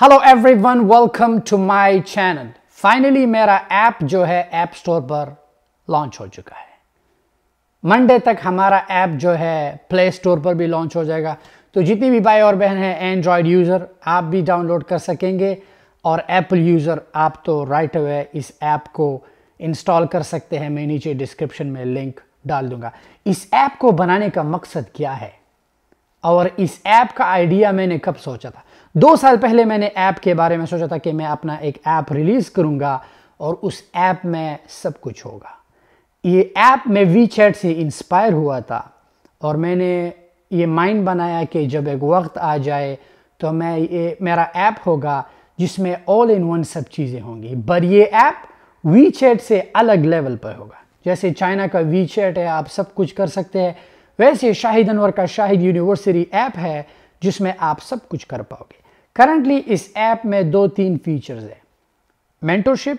hello everyone welcome to my channel finally मेरा app जो है ऐप स्टोर पर लॉन्च हो चुका है मंडे तक हमारा ऐप जो है प्ले स्टोर पर भी लॉन्च हो जाएगा तो जितनी भी भाई और बहन है एंड्रॉयड यूज़र आप भी डाउनलोड कर सकेंगे और एप्पल यूज़र आप तो राइट अवे इस ऐप को इंस्टॉल कर सकते हैं मैं नीचे डिस्क्रिप्शन में लिंक डाल दूंगा इस ऐप को बनाने का मकसद क्या है और इस ऐप का आइडिया मैंने कब सोचा था दो साल पहले मैंने ऐप के बारे में सोचा था कि मैं अपना एक ऐप रिलीज करूंगा और उस ऐप में सब कुछ होगा ये ऐप मैं वी चैट से इंस्पायर हुआ था और मैंने ये माइंड बनाया कि जब एक वक्त आ जाए तो मैं ये मेरा ऐप होगा जिसमें ऑल इन वन सब चीज़ें होंगी पर ये ऐप वी चैट से अलग लेवल पर होगा जैसे चाइना का वी चैट है आप सब कुछ कर सकते हैं वैसे शाहिद अनवर का शाहिद यूनिवर्सिटी ऐप है जिसमें आप सब कुछ कर पाओगे करंटली इस ऐप में दो तीन फीचर्स है मेंटोरशिप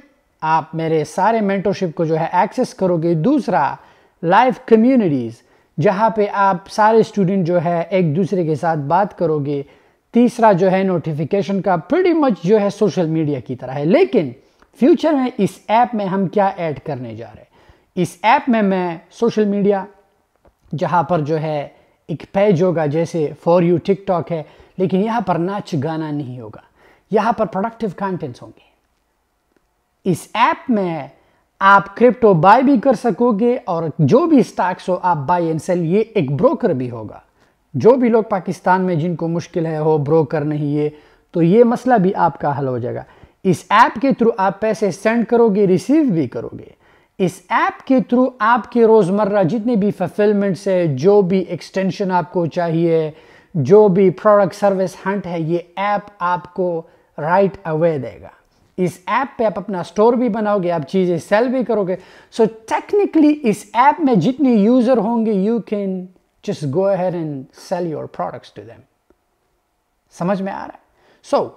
आप मेरे सारे मेंटोरशिप को जो है एक्सेस करोगे दूसरा लाइव कम्युनिटीज़ जहाँ पे आप सारे स्टूडेंट जो है एक दूसरे के साथ बात करोगे तीसरा जो है नोटिफिकेशन का प्रटी मच जो है सोशल मीडिया की तरह है लेकिन फ्यूचर में इस ऐप में हम क्या ऐड करने जा रहे हैं इस ऐप में मैं सोशल मीडिया जहाँ पर जो है एक पेज होगा जैसे फॉर यू टिकटॉक है लेकिन यहां पर नाच गाना नहीं होगा यहां पर प्रोडक्टिव कंटेंट्स होंगे इस ऐप में आप क्रिप्टो बाय भी कर सकोगे और जो भी स्टॉक्स हो आप बाय एंड सेल ये एक ब्रोकर भी होगा जो भी लोग पाकिस्तान में जिनको मुश्किल है हो ब्रोकर नहीं है तो ये मसला भी आपका हल हो जाएगा इस ऐप के थ्रू आप पैसे सेंड करोगे रिसीव भी करोगे इस ऐप के थ्रू आपके रोज़मर्रा जितने भी फुलफिलमेंट्स है जो भी एक्सटेंशन आपको चाहिए जो भी प्रोडक्ट सर्विस हंट है ये ऐप आपको राइट अवे देगा इस ऐप पे आप अपना स्टोर भी बनाओगे आप चीज़ें सेल भी करोगे सो so, टेक्निकली इस ऐप में जितने यूज़र होंगे you can just go ahead and sell your products to them समझ में आ रहा है सो so,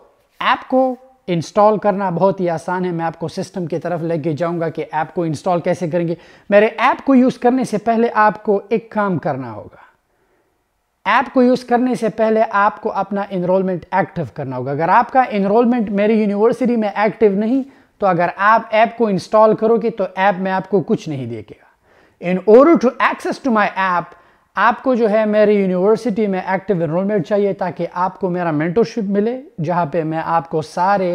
ऐप को इंस्टॉल करना बहुत ही आसान है मैं आपको सिस्टम की तरफ लेके जाऊंगा कि ऐप को इंस्टॉल कैसे करेंगे मेरे ऐप को यूज़ करने से पहले आपको एक काम करना होगा ऐप को यूज़ करने से पहले आपको अपना इनरोलमेंट एक्टिव करना होगा अगर आपका इनरोलमेंट मेरी यूनिवर्सिटी में एक्टिव नहीं तो अगर आप ऐप को इंस्टॉल करोगे तो ऐप में आपको कुछ नहीं देखेगा इन ओर to access to my app आपको जो है मेरी यूनिवर्सिटी में एक्टिव इनरोलमेंट चाहिए ताकि आपको मेरा मेंटरशिप मिले जहाँ पे मैं आपको सारे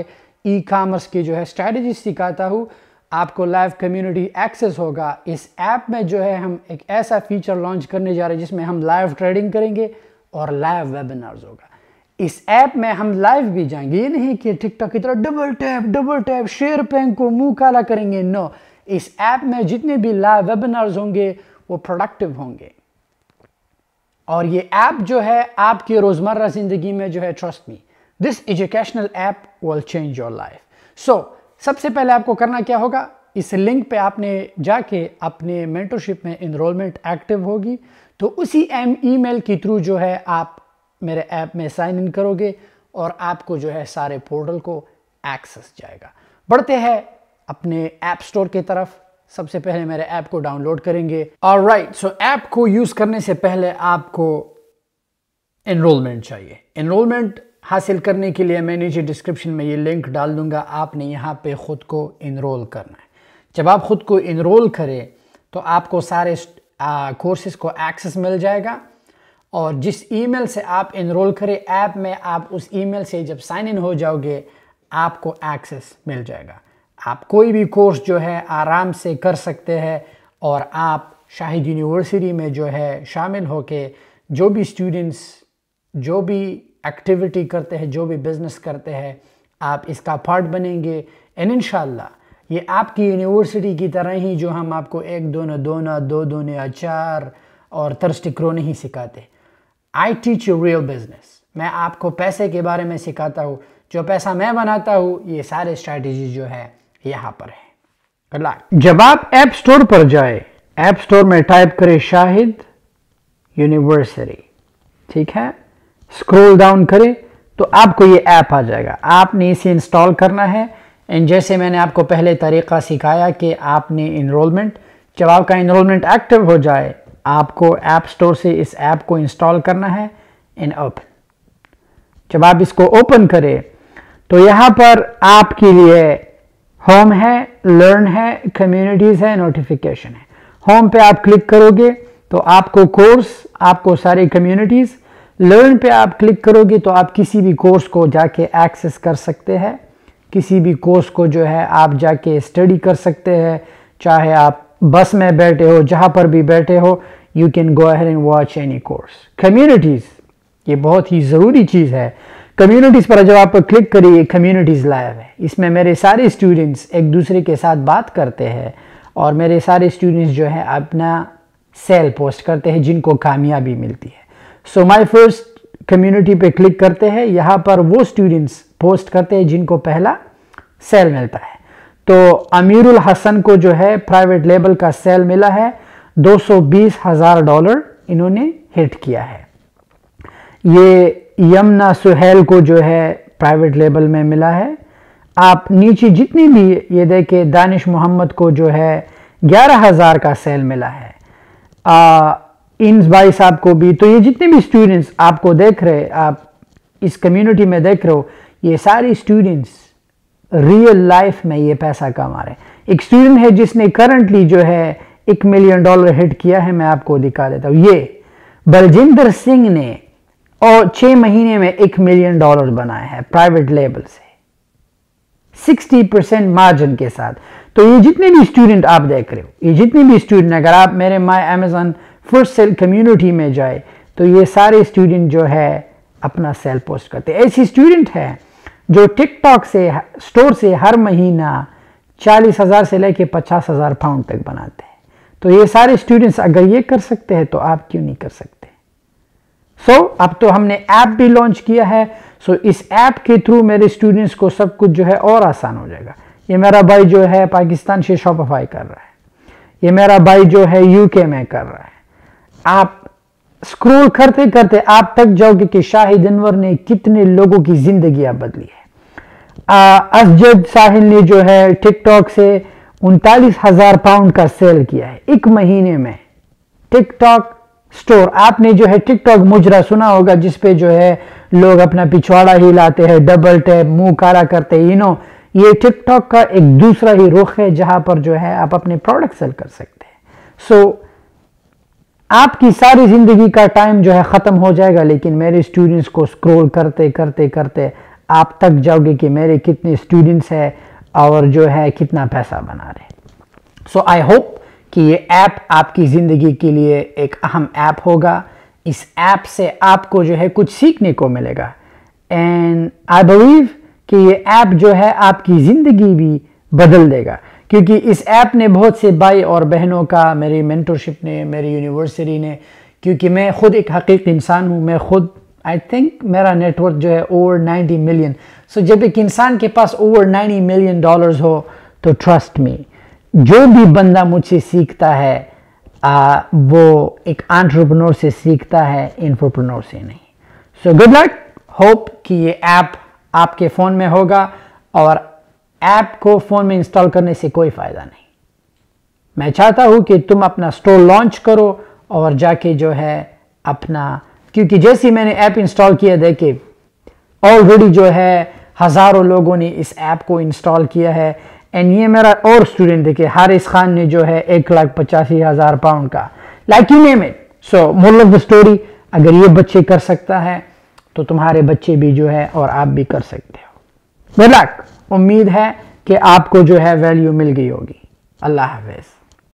ई e कॉमर्स की जो है स्ट्रैटेजी सिखाता हूँ आपको लाइव कम्युनिटी एक्सेस होगा इस ऐप में जो है हम एक ऐसा फीचर लॉन्च करने जा रहे हैं जिसमें हम लाइव ट्रेडिंग करेंगे और लाइव वेबिनार्स होगा इस ऐप में हम लाइव भी जाएंगे ये नहीं कि टिकटॉक की तरह double tap double tap share पैंक को मुंह काला करेंगे नो इस ऐप में जितने भी लाइव वेबिनार्स होंगे वो प्रोडक्टिव होंगे और ये ऐप जो है आपकी रोज़मर्रा ज़िंदगी में जो है trust me this educational app will change your life so सबसे पहले आपको करना क्या होगा इस लिंक पे आपने जाके अपने मेंटरशिप में इनरोलमेंट एक्टिव होगी तो उसी एम ईमेल के थ्रू जो है आप मेरे ऐप में साइन इन करोगे और आपको जो है सारे पोर्टल को एक्सेस जाएगा बढ़ते हैं अपने ऐप स्टोर की तरफ सबसे पहले मेरे ऐप को डाउनलोड करेंगे और राइट सो ऐप को यूज़ करने से पहले आपको एनरोलमेंट चाहिए एनरोलमेंट हासिल करने के लिए मैं नीचे डिस्क्रिप्शन में ये लिंक डाल दूँगा आपने यहाँ पे ख़ुद को इनरोल करना है जब आप ख़ुद को इनरोल करें तो आपको सारे कोर्सेज़ को एक्सेस मिल जाएगा और जिस ईमेल से आप इनरोल करें ऐप में आप उस ईमेल से जब साइन इन हो जाओगे आपको एक्सेस मिल जाएगा आप कोई भी कोर्स जो है आराम से कर सकते हैं और आप शाहिद यूनिवर्सिटी में जो है शामिल होके जो भी स्टूडेंट्स जो भी एक्टिविटी करते हैं जो भी बिज़नेस करते हैं आप इसका पार्ट बनेंगे इन इन ये आपकी यूनिवर्सिटी की तरह ही जो हम आपको एक दो दोना दो दोने चार और तरस्टिक्रो नहीं सिखाते I teach you real business मैं आपको पैसे के बारे में सिखाता हूँ जो पैसा मैं बनाता हूँ ये सारे स्ट्रैटेजी जो है यहाँ पर है जब आप ऐप स्टोर पर जाए ऐप स्टोर में टाइप करें शाहिद यूनिवर्सिटी ठीक है स्क्रोल डाउन करें तो आपको ये ऐप आ जाएगा आपने इसे इंस्टॉल करना है एंड जैसे मैंने आपको पहले तरीका सिखाया कि आपने इनरोलमेंट जब आपका इनरोलमेंट एक्टिव हो जाए आपको ऐप स्टोर से इस ऐप को इंस्टॉल करना है इन ओपन जब आप इसको ओपन करें तो यहाँ पर आपके लिए होम है लर्न है कम्युनिटीज़ है नोटिफिकेशन है होम पे आप क्लिक करोगे तो आपको कोर्स आपको सारी कम्युनिटीज़ लर्न पे आप क्लिक करोगे तो आप किसी भी कोर्स को जाके एक्सेस कर सकते हैं किसी भी कोर्स को जो है आप जाके स्टडी कर सकते हैं चाहे आप बस में बैठे हो जहाँ पर भी बैठे हो you can go ahead and watch any course communities ये बहुत ही ज़रूरी चीज़ है कम्युनिटीज़ पर जब आप क्लिक करिए कम्युनिटीज़ लाइव है इसमें मेरे सारे स्टूडेंट्स एक दूसरे के साथ बात करते हैं और मेरे सारे स्टूडेंट्स जो है अपना सेल पोस्ट करते हैं जिनको कामयाबी मिलती है सो माई फर्स्ट कम्युनिटी पे क्लिक करते हैं यहाँ पर वो स्टूडेंट्स पोस्ट करते हैं जिनको पहला सेल मिलता है तो अमीरुल हसन को जो है प्राइवेट लेबल का सेल मिला है दो हजार डॉलर इन्होंने हिट किया है ये यमुना सुहेल को जो है प्राइवेट लेबल में मिला है आप नीचे जितनी भी ये देखे दानिश मोहम्मद को जो है ग्यारह हज़ार का सेल मिला है आ, इंस बाईस आपको भी तो ये जितने भी स्टूडेंट्स आपको देख रहे आप इस कम्युनिटी में देख रहे हो ये सारी स्टूडेंट्स रियल लाइफ में ये पैसा कमा रहे हैं एक स्टूडेंट है जिसने करंटली जो है एक मिलियन डॉलर हिट किया है मैं आपको दिखा देता हूँ ये बलजिंदर सिंह ने और छह महीने में एक मिलियन डॉलर बनाया है प्राइवेट लेबल से 60 परसेंट मार्जिन के साथ तो ये जितने भी स्टूडेंट आप देख रहे हो ये जितने भी स्टूडेंट अगर आप मेरे my Amazon first sale community में जाए तो ये सारे स्टूडेंट जो है अपना सेल पोस्ट करते ऐसी स्टूडेंट है जो टिकटॉक से स्टोर से हर महीना चालीस हज़ार से लेके पचास हज़ार पाउंड तक बनाते हैं तो ये सारे स्टूडेंट्स अगर ये कर सकते हैं तो आप क्यों नहीं कर सकते सो so, अब तो हमने ऐप भी लॉन्च किया है सो so, इस ऐप के थ्रू मेरे स्टूडेंट्स को सब कुछ जो है और आसान हो जाएगा ये मेरा भाई जो है पाकिस्तान से शॉपफाई कर रहा है ये मेरा भाई जो है यूके में कर रहा है आप स्क्रोल करते करते आप थक जाओगे कि शाहिद अनवर ने कितने लोगों की जिंदगी बदली है असजद साहिल ने जो है टिकटॉक से उनतालीस हजार पाउंड का सेल किया है एक महीने में टिकटॉक स्टोर आपने जो है टिकटॉक मुजरा सुना होगा जिसपे जो है लोग अपना पिछवाड़ा ही लाते हैं डबल टैप मुंह काला करते हैं इनो ये टिकटॉक का एक दूसरा ही रुख है जहां पर जो है आप अपने प्रोडक्ट सेल कर सकते हैं सो so, आपकी सारी ज़िंदगी का टाइम जो है ख़त्म हो जाएगा लेकिन मेरे स्टूडेंट्स को स्क्रॉल करते करते करते आप तक जाओगे कि मेरे कितने स्टूडेंट्स हैं और जो है कितना पैसा बना रहे सो आई होप कि ये ऐप आपकी ज़िंदगी के लिए एक अहम ऐप होगा इस ऐप से आपको जो है कुछ सीखने को मिलेगा एंड आई बिलीव कि ये ऐप जो है आपकी ज़िंदगी भी बदल देगा क्योंकि इस ऐप ने बहुत से भाई और बहनों का मेरी मेंटरशिप ने मेरी यूनिवर्सिटी ने क्योंकि मैं ख़ुद एक हकीक इंसान हूँ मैं ख़ुद आई थिंक मेरा नेटवर्क जो है ओवर 90 मिलियन सो so, जब एक इंसान के पास ओवर 90 मिलियन डॉलर्स हो तो ट्रस्ट मी जो भी बंदा मुझसे सीखता है आ, वो एक आंट्रप्रनोर से सीखता है इंट्रप्रनोर से नहीं सो गुड लक होप कि ये ऐप आपके फ़ोन में होगा और ऐप को फ़ोन में इंस्टॉल करने से कोई फ़ायदा नहीं मैं चाहता हूं कि तुम अपना स्टोर लॉन्च करो और जाके जो है अपना क्योंकि जैसे ही मैंने ऐप इंस्टॉल किया देखे ऑलरेडी जो है हज़ारों लोगों ने इस ऐप को इंस्टॉल किया है एंड ये मेरा और स्टूडेंट देखे हारिस खान ने जो है एक लाख पचासी हज़ार पाउंड का like you name it so moral of the story अगर ये बच्चे कर सकता है तो तुम्हारे बच्चे भी जो है और आप भी कर सकते हो गुड लक उम्मीद है कि आपको जो है वैल्यू मिल गई होगी अल्लाह हाफिज़